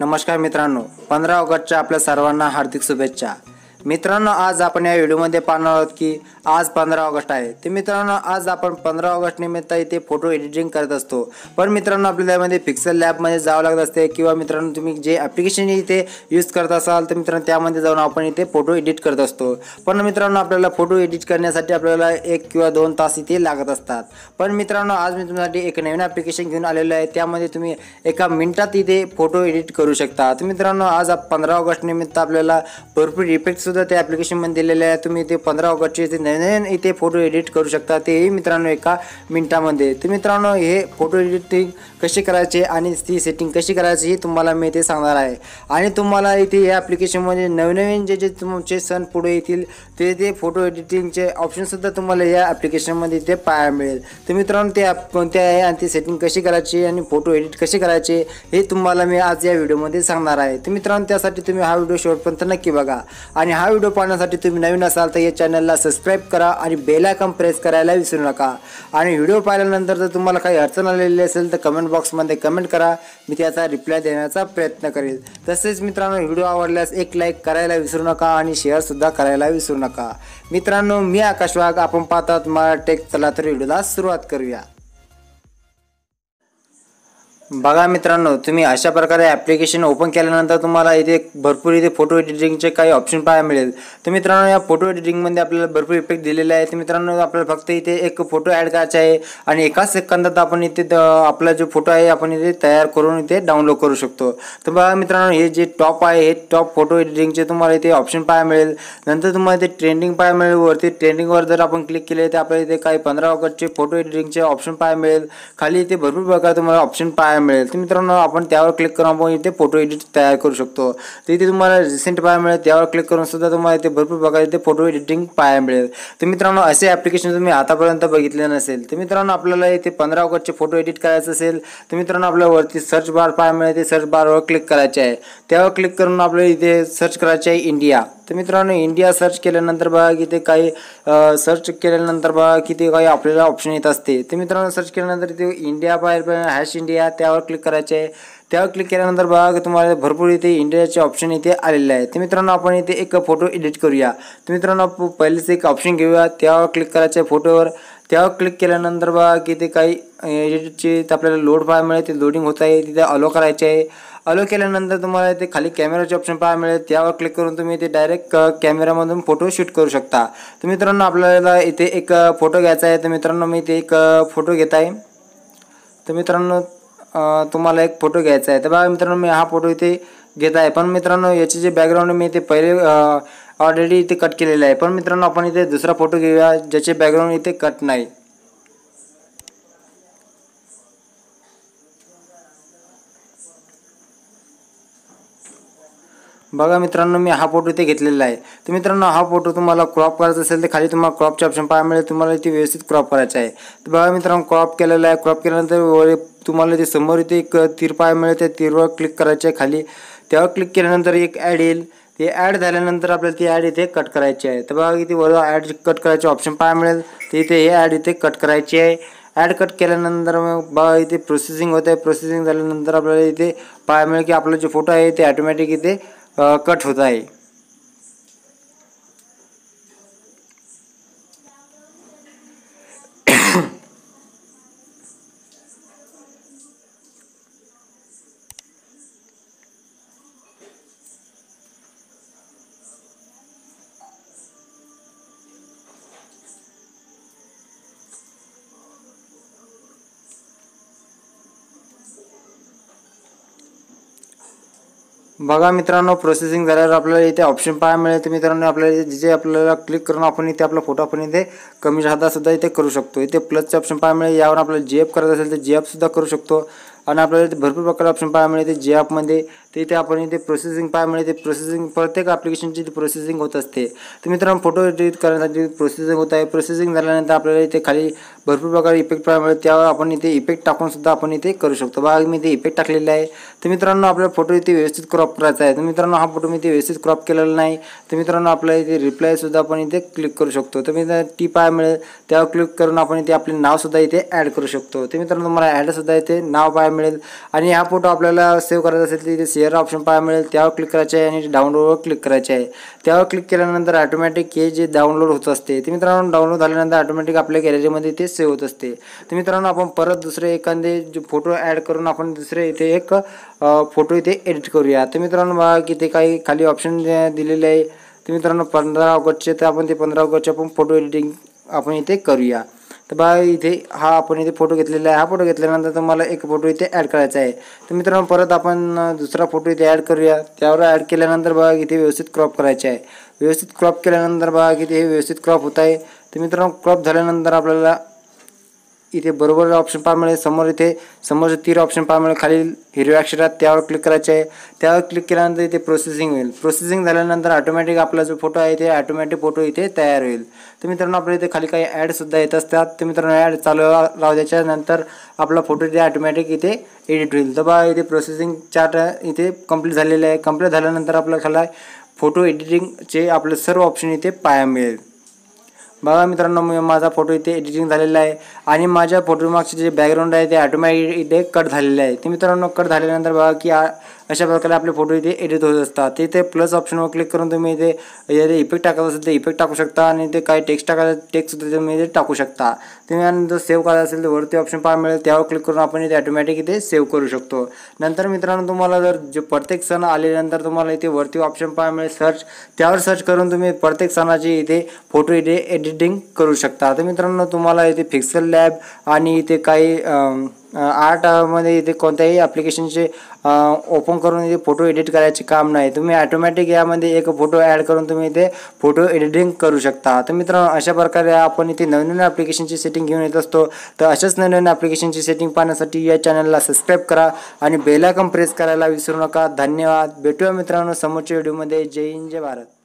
नमस्कार मित्रांनो पंधरा ऑगस्टच्या आपल्या सर्वांना हार्दिक शुभेच्छा मित्रांनो आज आपण या व्हिडिओमध्ये पाहणार आहोत की आज पंधरा ऑगस्ट आहे तर मित्रांनो आज आपण पंधरा ऑगस्ट निमित्त इथे फोटो एडिटिंग करत असतो पण मित्रांनो आपल्याला यामध्ये पिक्सल लॅबमध्ये जावं लागत असते किंवा मित्रांनो तुम्ही जे ॲप्लिकेशन इथे यूज करत असाल तर मित्रांनो त्यामध्ये जाऊन आपण इथे फोटो एडिट करत असतो पण मित्रांनो आपल्याला फोटो एडिट करण्यासाठी आपल्याला एक किंवा दोन तास इथे लागत असतात पण मित्रांनो आज मी तुमच्यासाठी एक नवीन ॲप्लिकेशन घेऊन आलेलं आहे त्यामध्ये तुम्ही एका मिनिटात इथे फोटो एडिट करू शकता तर मित्रांनो आज पंधरा ऑगस्ट निमित्त आपल्याला भरपूर इफेक्ट्स सुद्धा त्या ॲप्लिकेशनमध्ये दिलेले आहे तुम्ही ते पंधरा ऑगस्टचे ते नवीन इथे फोटो एडिट करू शकता तेही मित्रांनो एका मिनटामध्ये तर मित्रांनो हे फोटो एडिटिंग कैसे करायचे आणि ती सेटिंग कशी करायची हे तुम्हाला मी इथे सांगणार आहे आणि तुम्हाला इथे या नवनवीन जे जे तुमचे सन पुढे येतील ते ते फोटो एडिटिंगचे ऑप्शनसुद्धा तुम्हाला या ॲप्लिकेशनमध्ये इथे पाहायला मिळेल तर मित्रांनो ते ॲप कोणते आहे आणि ती सेटिंग कशी करायची फोटो एडिट कैसे करायचे हे तुम्हाला मी आज यह वीडियो में संग तर मित्रांनो त्यासाठी तुम्ही हा व्हिडिओ शेवटपर्यंत नक्की बघा हा व्हिडिओ पाहण्यासाठी तुम्ही नवीन असाल तर या चॅनलला सबस्क्राईब करा आणि बेलायकन प्रेस करायला विसरू नका आणि व्हिडिओ पाहिल्यानंतर जर तुम्हाला काही अडचण आलेली असेल तर कमेंट बॉक्समध्ये कमेंट करा मी त्याचा रिप्लाय देण्याचा प्रयत्न करेल तसेच मित्रांनो व्हिडिओ आवडल्यास एक लाईक करायला विसरू नका आणि शेअरसुद्धा करायला विसरू नका मित्रांनो मी आकाश आपण पाहतात मला टेक चला तर व्हिडिओला सुरुवात करूया बघा मित्रांनो तुम्ही अशा प्रकारे ॲप्लिकेशन ओपन केल्यानंतर तुम्हाला इथे भरपूर इथे फोटो एडिटिंगचे काही ऑप्शन पाहायला मिळेल तर मित्रांनो या फोटो एडिटिंगमध्ये आपल्याला भरपूर इफेक्ट दिलेले आहे तर मित्रांनो आपल्याला फक्त इथे एक फोटो ॲड करायचा आहे आणि एका सेकंदात आपण इथे आपला जो फोटो आहे आपण इथे तयार करून इथे डाउनलोड करू शकतो तर बघा मित्रांनो हे जे टॉप आहे हे टॉप फोटो एडिटिंगचे तुम्हाला इथे ऑप्शन पाहायला मिळेल नंतर तुम्हाला इथे ट्रेंडिंग पाहायला मिळेल वरती ट्रेंडिंगवर जर आपण क्लिक केले तर आपल्याला इथे काही पंधरा ऑगस्टचे फोटो एडिटिंगचे ऑप्शन पाहायला मिळेल खाली इथे भरपूर प्रकार तुम्हाला ऑप्शन पाहायला मिळेल तर मित्रांनो आपण त्यावर क्लिक करून आपण इथे फोटो एडिट तयार करू शकतो तर इथे तुम्हाला रिसेंट पाया मिळेल त्यावर क्लिक करून सुद्धा तुम्हाला इथे भरपूर प्रकार इथे फोटो एडिटिंग पाहायला मिळेल तर मित्रांनो असे ॲप्लिकेशन तुम्ही आतापर्यंत बघितले नसेल तर मित्रांनो आपल्याला इथे पंधरा ऑगस्टचे फोटो एडिट करायचं असेल तर मित्रांनो आपल्या वरती सर्च बार पाया मिळेल ते सर्च बारवर क्लिक करायचे आहे त्यावर क्लिक करून आपल्याला इथे सर्च करायचे आहे इंडिया तर मित्रांनो इंडिया सर्च केल्यानंतर बघा की ते काही सर्च केल्यानंतर बघा की ते काही आपल्याला ऑप्शन येत असते तर मित्रांनो सर्च केल्यानंतर इथे इंडिया बाहेर हॅश इंडिया त्या त्यावर क्लिक करायचे आहे त्यावर क्लिक केल्यानंतर बघा तुम्हाला भरपूर इथे इंडियाचे ऑप्शन इथे आलेले आहे तर मित्रांनो आपण इथे एक फोटो एडिट करूया तर मित्रांनो पहिलेच एक ऑप्शन घेऊया त्यावर क्लिक करायचं आहे फोटोवर त्यावर क्लिक केल्यानंतर बघा की ते काही एडिटचे आपल्याला लोड पाहायला मिळेल ते लोडिंग होत आहे तिथे अलो करायचे आहे अलो केल्यानंतर तुम्हाला इथे खाली कॅमेराचे ऑप्शन पाहायला मिळेल त्यावर क्लिक करून तुम्ही ते डायरेक्ट कॅमेरामधून फोटो शूट करू शकता तर मित्रांनो आपल्याला इथे एक फोटो घ्यायचा आहे तर मित्रांनो मी ते एक फोटो घेत आहे तर मित्रांनो तुम्हाला एक फोटो घ्यायचा आहे तर बघा मित्रांनो मी हा फोटो इथे घेत आहे पण मित्रांनो याचे जे बॅकग्राऊंड मी इथे पहिले ऑलरेडी इथे कट केलेले आहे पण मित्रांनो आपण इथे दुसरा फोटो घेऊया ज्याचे बॅकग्राऊंड इथे कट नाही बघा मित्रांनो मी हा फोटो इथे घेतलेला आहे तर मित्रांनो हा फोटो तुम्हाला क्रॉप करायचा असेल तर खाली तुम्हाला क्रॉपचे ऑप्शन पाहायला मिळेल तुम्हाला इथे व्यवस्थित क्रॉप करायचा आहे तर बघा मित्रांनो क्रॉप केलेला आहे क्रॉप केल्यानंतर वर तुम्हाला इथे समोर इथे एक तीर पाहायला मिळेल त्या तीरवर क्लिक करायचं आहे खाली त्यावर क्लिक केल्यानंतर एक ॲड येईल ते ॲड झाल्यानंतर आपल्याला ती ॲड इथे कट करायची आहे तर बघा इथे वर ॲड कट करायचे ऑप्शन पाहायला मिळेल तर इथे हे ॲड इथे कट करायची आहे ॲड कट केल्यानंतर मग बघा इथे प्रोसेसिंग होत आहे प्रोसेसिंग झाल्यानंतर आपल्याला इथे पाहायला मिळेल की आपला जो फोटो आहे ते ॲटोमॅटिक इथे कट होत आहे बघा मित्रांनो प्रोसेसिंग झाल्यावर आपल्याला इथे ऑप्शन पाहायला मिळेल तर मित्रांनो आपल्याला जे जे आपल्याला क्लिक करून आपण इथे आपला फोटो आपण इथे कमी सुद्धा इथे करू शकतो इथे प्लसचे ऑप्शन पाहायला मिळेल यावर आपल्याला जी करत करायचं असेल तर जी सुद्धा करू शकतो आणि आपल्याला इथे भरपूर प्रकारे ऑप्शन पाहायला मिळते जे ॲपमध्ये ते इथे आपण इथे प्रोसेसिंग पाहायला मिळते प्रोसेसिंग प्रत्येक ॲप्लिकेशनची इथे प्रोसेसिंग होत असते तर मित्रांनो फोटो एडिट करण्यासाठी प्रोसेसिंग होत आहे प्रोसेसिंग झाल्यानंतर आपल्याला इथे खाली भरपूर प्रकारे इफेक्ट पाहायला मिळते त्यावर आपण इथे इफेक्ट टाकूनसुद्धा आपण इथे करू शकतो बघा मी इथे इफेक्ट टाकलेला आहे तर मित्रांनो आपल्याला फोटो इथे व्यवस्थित क्रॉप करायचा आहे तर मित्रांनो हा फोटो मी इथे व्यवस्थित क्रॉप केलेला नाही तर मित्रांनो आपल्याला इथे रिप्लायसुद्धा आपण इथे क्लिक करू शकतो तर मित्रांनो टी पाहायला मिळेल त्यावर क्लिक करून आपण इथे आपले नावसुद्धा इथे ॲड करू शकतो तर मित्रांनो तुम्हाला ॲडसुद्धा इथे नाव पाहायला मिळेल आणि हा फोटो आपल्याला सेव्ह करायचा असेल तर तिथे शेअर ऑप्शन पाहायला मिळेल त्यावर क्लिक करायचे आहे आणि डाउनलोडवर क्लिक करायचे आहे त्यावर क्लिक केल्यानंतर ऑटोमॅटिक हे जे डाउनलोड होत असते ते मित्रांनो डाउनलोड झाल्यानंतर ऑटोमॅटिक आपल्या गॅलरीमध्ये ते सेव्ह होत असते तर मित्रांनो आपण परत दुसरे एखादे फोटो ॲड करून आपण दुसरे इथे एक फोटो इथे एडिट करूया तर मित्रांनो बघा की ते काही खाली ऑप्शन दिलेले आहे तर मित्रांनो पंधरा ऑगस्टचे तर आपण ते पंधरा ऑगस्टचे आपण फोटो एडिटिंग आपण इथे करूया तर बा इथे हा आपण इथे फोटो घेतलेला आहे हा फोटो घेतल्यानंतर तुम्हाला एक फोटो इथे ॲड करायचा आहे तर मित्रांनो परत आपण दुसरा फोटो इथे ॲड करूया त्यावर ॲड केल्यानंतर बघा इथे व्यवस्थित क्रॉप करायचे आहे व्यवस्थित क्रॉप केल्यानंतर बघा इथे हे व्यवस्थित क्रॉप होत आहे तर मित्रांनो क्रॉप झाल्यानंतर आपल्याला इथे बरोबर ऑप्शन पहा मिळेल समोर इथे समोरचं तीर ऑप्शन पाहामुळे मिळेल खाली हिरव्या अक्षरात त्यावर क्लिक करायचे आहे त्यावर क्लिक केल्यानंतर इथे प्रोसेसिंग होईल प्रोसेसिंग झाल्यानंतर ऑटोमॅटिक आपला जो फोटो आहे ते ऑटोमॅटिक फोटो इथे तयार होईल तर मित्रांनो आपल्या इथे खाली काही ॲडसुद्धा येत असतात तर मित्रांनो ॲड चालू राहू त्याच्यानंतर आपला फोटो इथे ऑटोमॅटिक इथे एडिट होईल तर बा इथे प्रोसेसिंग चार्ट इथे कंप्लीट झालेलं आहे कंप्लीट झाल्यानंतर आपल्या खाला फोटो एडिटिंगचे आपलं सर्व ऑप्शन इथे पाया मिळेल बघा मित्रांनो माझा फोटो इथे एडिटिंग झालेला आहे आणि माझ्या फोटोमागचे जे बॅकग्राऊंड आहे ते ऑटोमॅटिक इथे कट झालेले आहे ते मित्रांनो कट झाल्यानंतर बघा की अशा प्रकारे आपले फोटो इथे एडिट होत असतात ते इथे प्लस ऑप्शनवर क्लिक करून तुम्ही इथे इफेक्ट टाकत असेल ते इफेक्ट टाकू शकता आणि ते काही टेक्स्ट टाकायचं सुद्धा तुम्ही इथे टाकू शकता तुम्ही जर सेव्ह करायचं असेल तर वरती ऑप्शन पाहायला मिळेल त्यावर क्लिक करून आपण इथे ऑटोमॅटिक इथे सेव्ह करू शकतो नंतर मित्रांनो तुम्हाला जर जे प्रत्येक सण आल्यानंतर तुम्हाला इथे वरती ऑप्शन पाहायला मिळेल सर्च त्यावर सर्च करून तुम्ही प्रत्येक सणाचे इथे फोटो इथे एडिट एडिटिंग करू शकता तर मित्रांनो तुम्हाला इथे फिक्सल लॅब आणि इथे काही आर्टमध्ये इथे कोणत्याही ॲप्लिकेशनचे ओपन करून इथे फोटो एडिट करायचे काम नाही तुम्ही ॲटोमॅटिक यामध्ये एक फोटो ॲड करून तुम्ही इथे फोटो एडिटिंग करू शकता तर मित्रांनो अशा प्रकारे आपण इथे नवीन नवीन ॲप्लिकेशनची सेटिंग घेऊन येत असतो तर अशाच नवीन ॲप्लिकेशनची सेटिंग पाहण्यासाठी या चॅनलला सबस्क्राईब करा आणि बेलायकन प्रेस करायला विसरू नका धन्यवाद भेटूया मित्रांनो समोरच्या व्हिडिओमध्ये जय हिंद जय भारत